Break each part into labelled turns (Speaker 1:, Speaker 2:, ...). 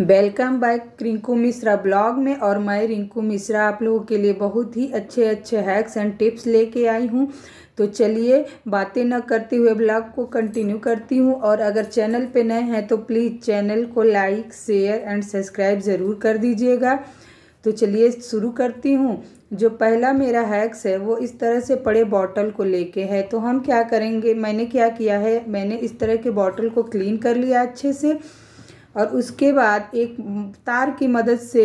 Speaker 1: welcome back Rinku Mishra blog में और मैं रिंकू मिश्रा आप लोगों के लिए बहुत ही अच्छे अच्छे हैक्स एंड टिप्स लेके आई हूँ तो चलिए बातें न करते हुए ब्लॉग को कंटिन्यू करती हूँ और अगर चैनल पे नए हैं तो प्लीज़ चैनल को लाइक शेयर एंड सब्सक्राइब ज़रूर कर दीजिएगा तो चलिए शुरू करती हूँ जो पहला मेरा हैक्स है वो इस तरह से पड़े बॉटल को लेके है तो हम क्या करेंगे मैंने क्या किया है मैंने इस तरह के बॉटल को क्लीन कर लिया अच्छे से और उसके बाद एक तार की मदद से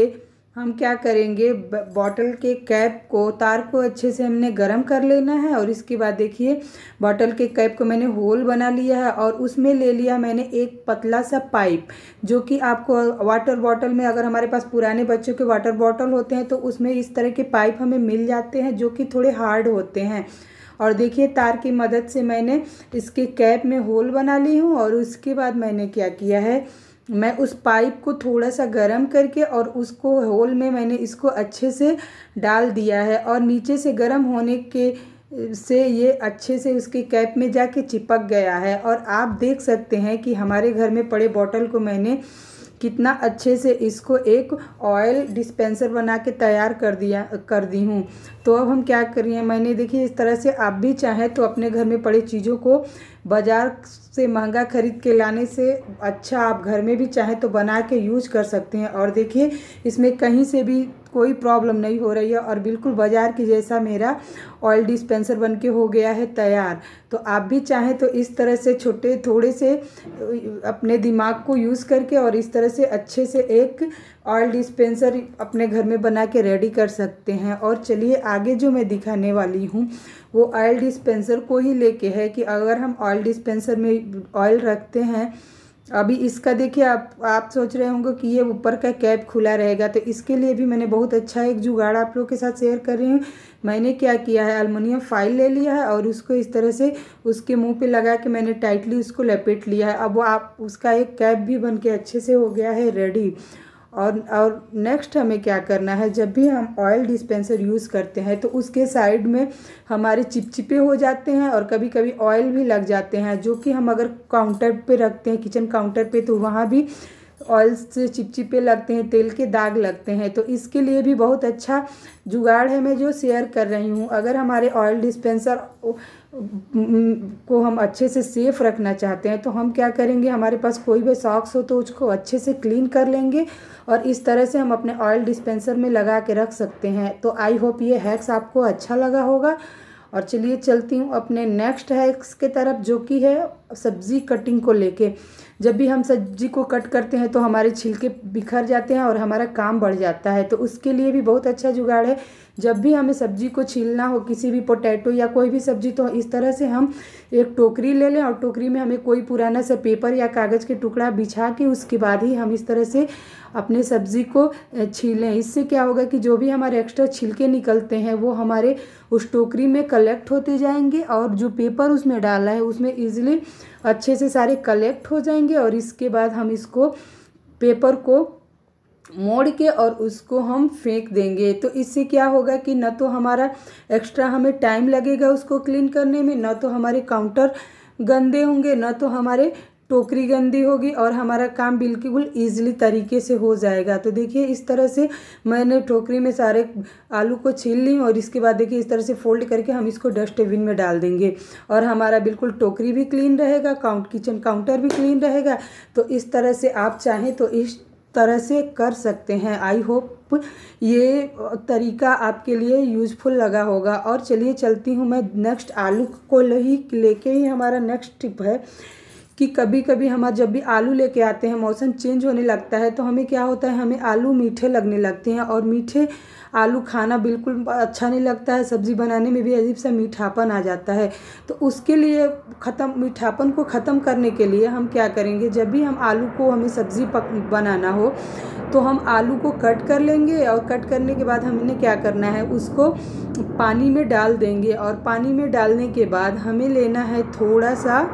Speaker 1: हम क्या करेंगे बॉटल के कैप को तार को अच्छे से हमने गर्म कर लेना है और इसके बाद देखिए बॉटल के कैप को मैंने होल बना लिया है और उसमें ले लिया मैंने एक पतला सा पाइप जो कि आपको वाटर बॉटल में अगर हमारे पास पुराने बच्चों के वाटर बॉटल होते हैं तो उसमें इस तरह के पाइप हमें मिल जाते हैं जो कि थोड़े हार्ड होते हैं और देखिए तार की मदद से मैंने इसके कैप में होल बना ली हूँ और उसके बाद मैंने क्या किया है मैं उस पाइप को थोड़ा सा गर्म करके और उसको होल में मैंने इसको अच्छे से डाल दिया है और नीचे से गर्म होने के से ये अच्छे से उसके कैप में जाके चिपक गया है और आप देख सकते हैं कि हमारे घर में पड़े बॉटल को मैंने कितना अच्छे से इसको एक ऑयल डिस्पेंसर बना के तैयार कर दिया कर दी हूँ तो अब हम क्या करिए मैंने देखिए इस तरह से आप भी चाहें तो अपने घर में पड़ी चीज़ों को बाज़ार से महंगा खरीद के लाने से अच्छा आप घर में भी चाहें तो बना के यूज कर सकते हैं और देखिए इसमें कहीं से भी कोई प्रॉब्लम नहीं हो रही है और बिल्कुल बाज़ार के जैसा मेरा ऑयल डिस्पेंसर बन के हो गया है तैयार तो आप भी चाहें तो इस तरह से छोटे थोड़े से अपने दिमाग को यूज़ करके और इस तरह से अच्छे से एक ऑयल डिस्पेंसर अपने घर में बना के रेडी कर सकते हैं और चलिए आगे जो मैं दिखाने वाली हूँ वो ऑयल डिस्पेंसर को ही लेके है कि अगर हम ऑयल डिस्पेंसर में ऑयल रखते हैं अभी इसका देखिए आप आप सोच रहे होंगे कि ये ऊपर का कैप खुला रहेगा तो इसके लिए भी मैंने बहुत अच्छा एक जुगाड़ आप लोग के साथ शेयर कर रही हूँ मैंने क्या किया है अल्मोनियम फाइल ले लिया है और उसको इस तरह से उसके मुंह पे लगा के मैंने टाइटली उसको लपेट लिया है अब वो आप उसका एक कैप भी बन के अच्छे से हो गया है रेडी और और नेक्स्ट हमें क्या करना है जब भी हम ऑयल डिस्पेंसर यूज़ करते हैं तो उसके साइड में हमारे चिपचिपे हो जाते हैं और कभी कभी ऑयल भी लग जाते हैं जो कि हम अगर काउंटर पे रखते हैं किचन काउंटर पे तो वहाँ भी ऑयल्स से चिपचिपे लगते हैं तेल के दाग लगते हैं तो इसके लिए भी बहुत अच्छा जुगाड़ है मैं जो शेयर कर रही हूँ अगर हमारे ऑयल डिस्पेंसर को हम अच्छे से सेफ़ रखना चाहते हैं तो हम क्या करेंगे हमारे पास कोई भी सॉक्स हो तो उसको अच्छे से क्लीन कर लेंगे और इस तरह से हम अपने ऑयल डिस्पेंसर में लगा के रख सकते हैं तो आई होप ये हैक्स आपको अच्छा लगा होगा और चलिए चलती हूँ अपने नेक्स्ट हैक्स के तरफ जो कि है सब्ज़ी कटिंग को लेके जब भी हम सब्ज़ी को कट करते हैं तो हमारे छिलके बिखर जाते हैं और हमारा काम बढ़ जाता है तो उसके लिए भी बहुत अच्छा जुगाड़ है जब भी हमें सब्ज़ी को छीलना हो किसी भी पोटैटो या कोई भी सब्ज़ी तो इस तरह से हम एक टोकरी ले लें और टोकरी में हमें कोई पुराना सा पेपर या कागज़ के टुकड़ा बिछा के उसके बाद ही हम इस तरह से अपने सब्ज़ी को छीलें इससे क्या होगा कि जो भी हमारे एक्स्ट्रा छिलके निकलते हैं वो हमारे उस टोकरी में कलेक्ट होते जाएंगे और जो पेपर उसमें डाला है उसमें ईजिली अच्छे से सारे कलेक्ट हो जाएंगे और इसके बाद हम इसको पेपर को मोड़ के और उसको हम फेंक देंगे तो इससे क्या होगा कि न तो हमारा एक्स्ट्रा हमें टाइम लगेगा उसको क्लीन करने में न तो हमारे काउंटर गंदे होंगे न तो हमारे टोकरी गंदी होगी और हमारा काम बिल्कुल ईजिली तरीके से हो जाएगा तो देखिए इस तरह से मैंने टोकरी में सारे आलू को छील ली और इसके बाद देखिए इस तरह से फोल्ड करके हम इसको डस्टबिन में डाल देंगे और हमारा बिल्कुल टोकरी भी क्लीन रहेगा काउंट किचन काउंटर भी क्लीन रहेगा तो इस तरह से आप चाहें तो इस तरह से कर सकते हैं आई होप ये तरीका आपके लिए यूजफुल लगा होगा और चलिए चलती हूँ मैं नेक्स्ट आलू को ही लेके ही हमारा नेक्स्ट टिप है कि कभी कभी हमारे जब भी आलू लेके आते हैं मौसम चेंज होने लगता है तो हमें क्या होता है हमें आलू मीठे लगने लगते हैं और मीठे आलू खाना बिल्कुल अच्छा नहीं लगता है सब्ज़ी बनाने में भी अजीब सा मीठापन आ जाता है तो उसके लिए ख़त्म मीठापन को ख़त्म करने के लिए हम क्या करेंगे जब भी हम आलू को हमें सब्ज़ी पक बनाना हो तो हम आलू को कट कर लेंगे और कट करने के बाद हमने क्या करना है उसको पानी में डाल देंगे और पानी में डालने के बाद हमें लेना है थोड़ा सा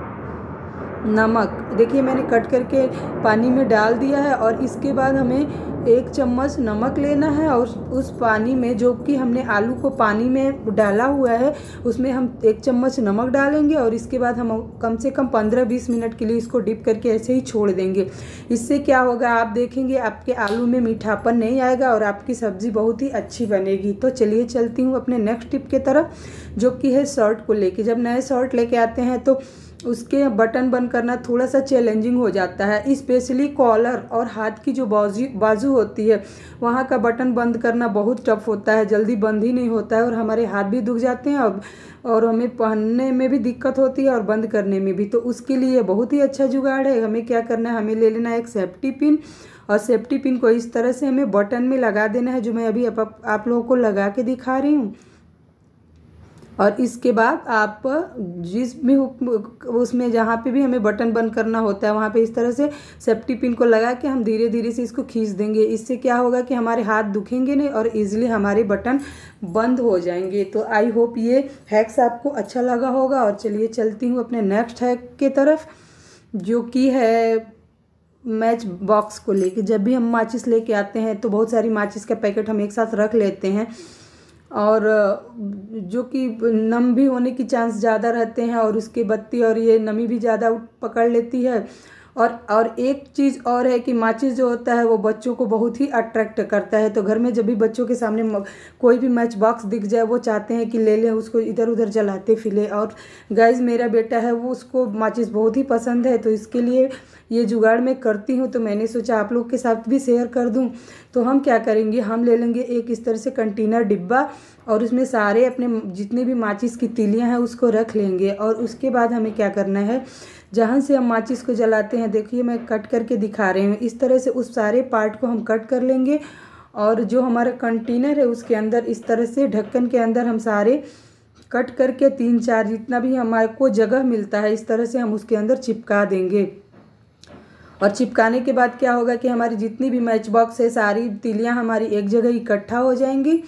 Speaker 1: नमक देखिए मैंने कट करके पानी में डाल दिया है और इसके बाद हमें एक चम्मच नमक लेना है और उस पानी में जो कि हमने आलू को पानी में डाला हुआ है उसमें हम एक चम्मच नमक डालेंगे और इसके बाद हम कम से कम 15-20 मिनट के लिए इसको डिप करके ऐसे ही छोड़ देंगे इससे क्या होगा आप देखेंगे आपके आलू में मीठापन नहीं आएगा और आपकी सब्ज़ी बहुत ही अच्छी बनेगी तो चलिए चलती हूँ अपने नेक्स्ट टिप के तरफ जो कि है शर्ट को लेके जब नए शर्ट लेके आते हैं तो उसके बटन बंद करना थोड़ा सा चैलेंजिंग हो जाता है इस्पेशली कॉलर और हाथ की जो बाजू बाजू होती है वहाँ का बटन बंद करना बहुत टफ होता है जल्दी बंद ही नहीं होता है और हमारे हाथ भी दुख जाते हैं और और हमें पहनने में भी दिक्कत होती है और बंद करने में भी तो उसके लिए बहुत ही अच्छा जुगाड़ है हमें क्या करना है हमें ले लेना है एक सेफ्टी पिन और सेफ्टी पिन को इस तरह से हमें बटन में लगा देना है जो मैं अभी आप, आप लोगों को लगा के दिखा रही हूँ और इसके बाद आप जिस भी उसमें जहाँ पे भी हमें बटन बंद करना होता है वहाँ पे इस तरह से सेफ्टी पिन को लगा के हम धीरे धीरे से इसको खींच देंगे इससे क्या होगा कि हमारे हाथ दुखेंगे नहीं और इजीली हमारे बटन बंद हो जाएंगे तो आई होप ये हैक्स आपको अच्छा लगा होगा और चलिए चलती हूँ अपने नेक्स्ट हैक के तरफ जो कि है मैच बॉक्स को लेके जब भी हम माचिस लेके आते हैं तो बहुत सारी माचिस का पैकेट हम एक साथ रख लेते हैं और जो कि नम भी होने की चांस ज़्यादा रहते हैं और उसके बत्ती और ये नमी भी ज़्यादा पकड़ लेती है और और एक चीज़ और है कि माचिस जो होता है वो बच्चों को बहुत ही अट्रैक्ट करता है तो घर में जब भी बच्चों के सामने कोई भी मैच बॉक्स दिख जाए वो चाहते हैं कि ले लें उसको इधर उधर जलाते फिले और गैज मेरा बेटा है वो उसको माचिस बहुत ही पसंद है तो इसके लिए ये जुगाड़ मैं करती हूँ तो मैंने सोचा आप लोग के साथ भी शेयर कर दूँ तो हम क्या करेंगे हम ले लेंगे एक इस तरह से कंटेनर डिब्बा और उसमें सारे अपने जितने भी माचिस की तिलियाँ हैं उसको रख लेंगे और उसके बाद हमें क्या करना है जहाँ से हम माचिस को जलाते हैं देखिए मैं कट करके दिखा रही हूँ इस तरह से उस सारे पार्ट को हम कट कर लेंगे और जो हमारा कंटेनर है उसके अंदर इस तरह से ढक्कन के अंदर हम सारे कट करके तीन चार जितना भी हमारे को जगह मिलता है इस तरह से हम उसके अंदर चिपका देंगे और चिपकाने के बाद क्या होगा कि हमारी जितनी भी मैच बॉक्स है सारी तिलियाँ हमारी एक जगह इकट्ठा हो जाएंगी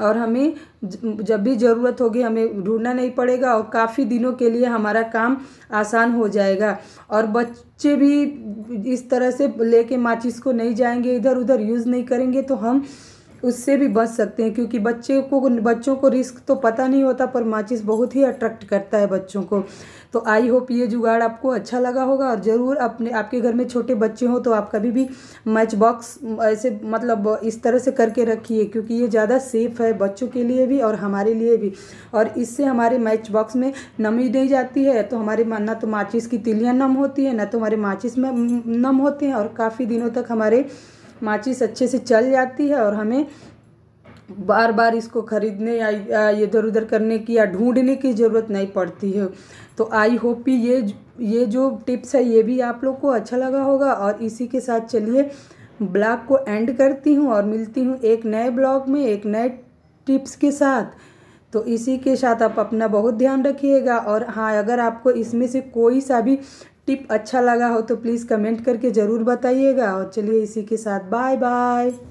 Speaker 1: और हमें जब भी ज़रूरत होगी हमें ढूंढना नहीं पड़ेगा और काफ़ी दिनों के लिए हमारा काम आसान हो जाएगा और बच्चे भी इस तरह से लेके माचिस को नहीं जाएंगे इधर उधर यूज़ नहीं करेंगे तो हम उससे भी बच सकते हैं क्योंकि बच्चे को बच्चों को रिस्क तो पता नहीं होता पर माचिस बहुत ही अट्रैक्ट करता है बच्चों को तो आई होप ये जुगाड़ आपको अच्छा लगा होगा और ज़रूर अपने आपके घर में छोटे बच्चे हों तो आप कभी भी मैच बॉक्स ऐसे मतलब इस तरह से करके रखिए क्योंकि ये ज़्यादा सेफ है बच्चों के लिए भी और हमारे लिए भी और इससे हमारे मैच बॉक्स में नमी नहीं जाती है तो हमारे ना तो माचिस की तिलियाँ नम होती है ना तो हमारे माचिस में नम होते हैं और काफ़ी दिनों तक हमारे माचिस अच्छे से चल जाती है और हमें बार बार इसको ख़रीदने या इधर उधर करने की या ढूंढने की ज़रूरत नहीं पड़ती है तो आई होप ये ये जो टिप्स है ये भी आप लोग को अच्छा लगा होगा और इसी के साथ चलिए ब्लॉग को एंड करती हूँ और मिलती हूँ एक नए ब्लॉग में एक नए टिप्स के साथ तो इसी के साथ आप अपना बहुत ध्यान रखिएगा और हाँ अगर आपको इसमें से कोई सा भी टिप अच्छा लगा हो तो प्लीज़ कमेंट करके ज़रूर बताइएगा और चलिए इसी के साथ बाय बाय